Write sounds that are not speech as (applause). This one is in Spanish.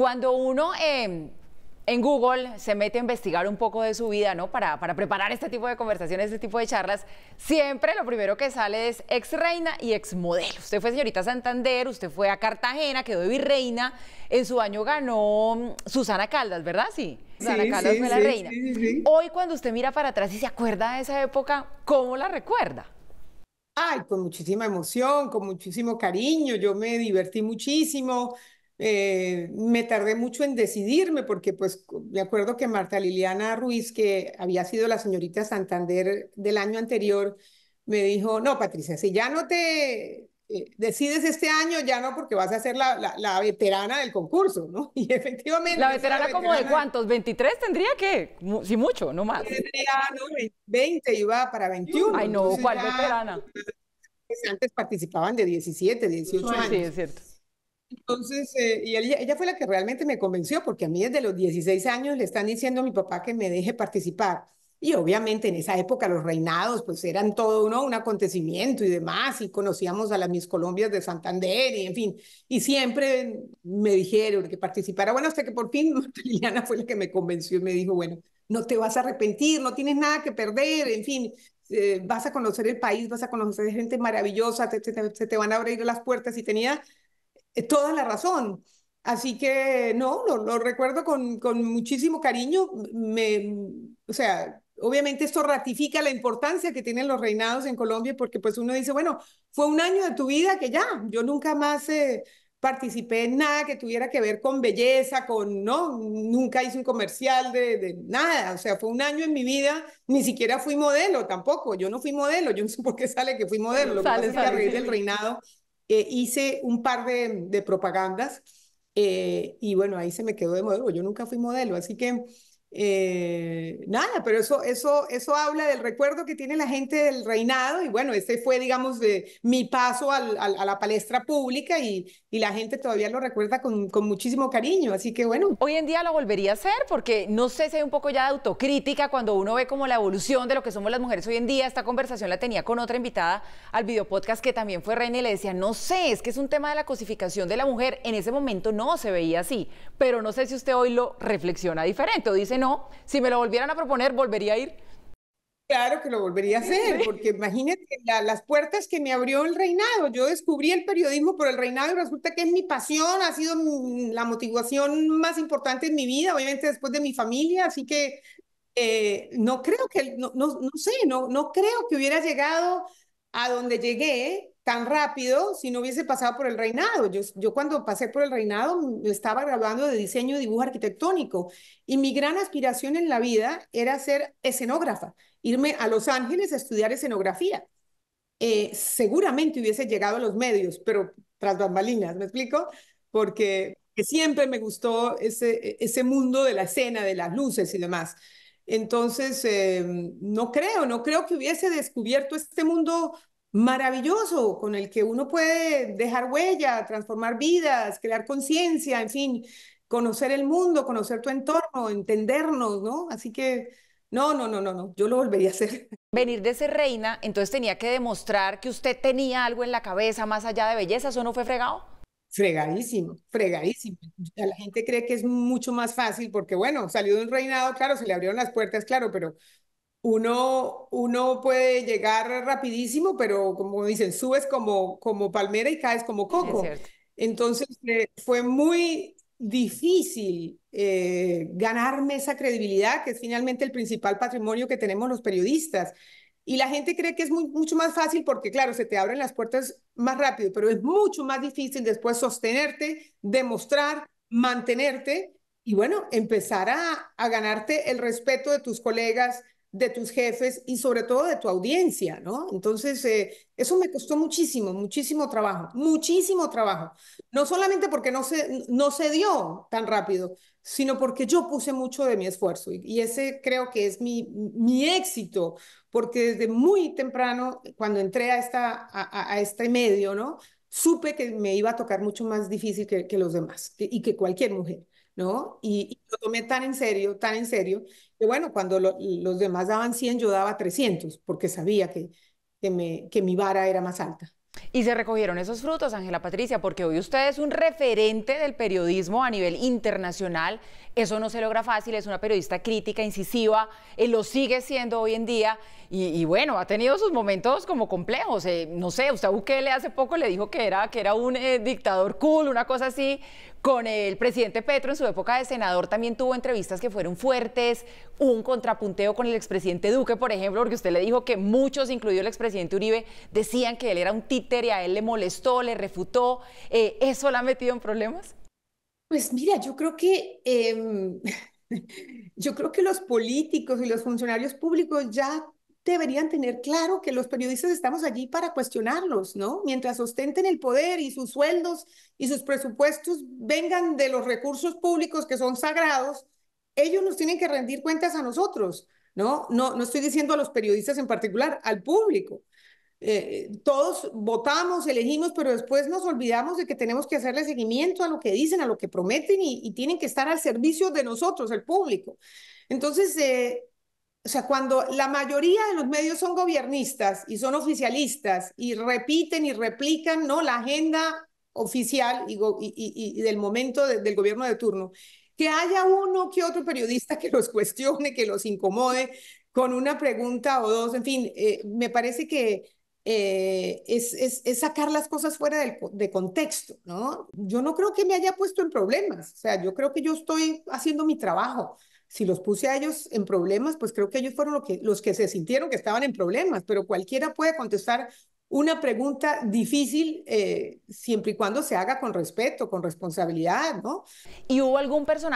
Cuando uno em, en Google se mete a investigar un poco de su vida, ¿no? Para, preparar este tipo de conversaciones, este tipo de charlas, siempre lo primero que sale es ex reina y ex modelo. Usted fue señorita Santander, usted fue a Cartagena, quedó virreina. En su año ganó mm, Susana Caldas, ¿verdad? Sí. Susana Caldas fue la reina. Hoy, cuando usted mira para atrás y se acuerda de esa época, ¿cómo la recuerda? Ay, con muchísima emoción, con muchísimo cariño. Yo me divertí muchísimo. Eh, me tardé mucho en decidirme porque pues me acuerdo que Marta Liliana Ruiz, que había sido la señorita Santander del año anterior, me dijo, no, Patricia, si ya no te eh, decides este año, ya no, porque vas a ser la, veterana del concurso, ¿no? (laughs) Y efectivamente... ¿La veterana, como de cuántos? ¿23 tendría que? sí mucho, no más. Tendría, 20, iba para 21. Ay, no, ¿cuál veterana? Pues, antes participaban de 17, 18 años. Sí, es cierto. Entonces, eh, y ella, ella, fue la que realmente me convenció, porque a mí desde los 16 años le están diciendo a mi papá que me deje participar. Y obviamente en esa época los reinados pues eran todo uno un acontecimiento y demás, y conocíamos a las Mis Colombias de Santander, y en fin, y siempre me dijeron que participara. Bueno, hasta que por fin (laughs) Liliana fue la que me convenció y me dijo, bueno, no te vas a arrepentir, no tienes nada que perder, en fin, eh, vas a conocer el país, vas a conocer gente maravillosa, se te van a abrir las puertas. Y tenía eh, toda la razón. Así que no, lo, recuerdo con, muchísimo cariño. Me, o sea, obviamente esto ratifica la importancia que tienen los reinados en Colombia porque pues uno dice, bueno, fue un año de tu vida que ya, yo nunca más eh, participé en nada que tuviera que ver con belleza, con, no, nunca hice un comercial de, nada, o sea, fue un año en mi vida, ni siquiera fui modelo tampoco, yo no fui modelo, yo no sé por qué sale que fui modelo, lo que es que del reinado eh, hice un par de, propagandas eh, y bueno, ahí se me quedó de modelo. Yo nunca fui modelo, así que eh, nada, pero eso, eso, eso habla del recuerdo que tiene la gente del reinado y bueno, este fue, digamos, de mi paso al, a la palestra pública y, y, la gente todavía lo recuerda con, con, muchísimo cariño, así que bueno. Hoy en día lo volvería a hacer porque no sé si hay un poco ya de autocrítica cuando uno ve como la evolución de lo que somos las mujeres hoy en día. Esta conversación la tenía con otra invitada al videopodcast que también fue reina y le decía, no sé, es que es un tema de la cosificación de la mujer. En ese momento no se veía así, pero no sé si usted hoy lo reflexiona diferente o dice, no. Si me lo volvieran a proponer, volvería a ir. Claro que lo volvería a hacer, porque imagínate las puertas que me abrió el reinado. Yo descubrí el periodismo por el reinado y resulta que es mi pasión, ha sido la motivación más importante en mi vida, obviamente después de mi familia, así que eh, no creo que, no, no, no sé, no, no creo que hubiera llegado a donde llegué tan rápido si no hubiese pasado por el reinado. Yo, yo cuando pasé por el reinado mm, estaba graduando de diseño y dibujo arquitectónico y mi gran aspiración en la vida era ser escenógrafa, irme a Los Ángeles a estudiar escenografía. Eh, seguramente hubiese llegado a los medios, pero tras bambalinas, ¿me explico? Porque siempre me gustó ese, ese mundo de la escena, de las luces y demás. Entonces, em, no creo, no creo que hubiese descubierto este mundo maravilloso con el que uno puede dejar huella, transformar vidas, crear conciencia, en fin, conocer el mundo, conocer tu entorno, entendernos, ¿no? Así que no, no, no, no, no, yo lo volvería a hacer. (laughs) Venir de ser reina, entonces tenía que demostrar que usted tenía algo en la cabeza más allá de belleza, ¿eso no fue fregado? Fregadísimo, fregadísimo. La gente cree que es mucho más fácil porque, bueno, salió de un reinado, claro, se le abrieron las puertas, claro, pero uno, uno puede llegar rapidísimo, pero como dicen, subes como, como palmera y caes como coco. Entonces eh, fue muy difícil eh, ganarme esa credibilidad, que es finalmente el principal patrimonio que tenemos los periodistas. Y la gente cree que es mucho más fácil porque, claro, se te abren las puertas más rápido, pero es mucho más difícil después sostenerte, demostrar, mantenerte y, bueno, empezar a, a ganarte el respeto de tus colegas, de tus jefes y sobre todo de tu audiencia, ¿no? Entonces, eh, eso me costó muchísimo, muchísimo trabajo, muchísimo trabajo. No solamente porque no se, no se dio tan rápido, sino porque yo puse mucho de mi esfuerzo y, ese creo que es mi, mi éxito, porque desde muy temprano, cuando entré a, esta, a, este medio, ¿no? Supe que me iba a tocar mucho más difícil que, los demás y que cualquier mujer. ¿no? Y, lo tomé tan en serio, tan en serio, que bueno, cuando los demás daban 100, yo daba 300, porque sabía que, que, me, que mi vara era más alta. Y se recogieron esos frutos, Ángela Patricia, porque hoy usted es un referente del periodismo a nivel internacional. Eso no se logra fácil, es una periodista crítica, incisiva, eh, lo sigue siendo hoy en día. Y, bueno, ha tenido sus momentos como complejos. Eh, no sé, usted a Bukele hace poco le dijo que era, que era un eh, dictador cool, una cosa así. Con el presidente Petro en su época de senador también tuvo entrevistas que fueron fuertes, un contrapunteo con el expresidente Duque, por ejemplo, porque usted le dijo que muchos, incluido el expresidente Uribe, decían que él era un tipo él le molestó, le refutó, eh, ¿eso la ha metido en problemas? Pues mira, yo creo que... Em, (laughs) yo creo que los políticos y los funcionarios públicos ya deberían tener claro que los periodistas estamos allí para cuestionarlos, ¿no? Mientras ostenten el poder y sus sueldos y sus presupuestos vengan de los recursos públicos que son sagrados, ellos nos tienen que rendir cuentas a nosotros, ¿no? No, no estoy diciendo a los periodistas en particular, al público. Eh, todos votamos, elegimos, pero después nos olvidamos de que tenemos que hacerle seguimiento a lo que dicen, a lo que prometen y, tienen que estar al servicio de nosotros, el público. Entonces, eh, o sea, cuando la mayoría de los medios son gobernistas y son oficialistas y repiten y replican ¿no? la agenda oficial y, del momento del gobierno de turno, que haya uno que otro periodista que los cuestione, que los incomode con una pregunta o dos, en fin, eh, me parece que eh, es, es, sacar las cosas fuera del, de contexto, ¿no? Yo no creo que me haya puesto en problemas, o sea, yo creo que yo estoy haciendo mi trabajo. Si los puse a ellos en problemas, pues creo que ellos fueron que, los que se sintieron que estaban en problemas, pero cualquiera puede contestar una pregunta difícil eh, siempre y cuando se haga con respeto, con responsabilidad, ¿no? ¿Y hubo algún personaje?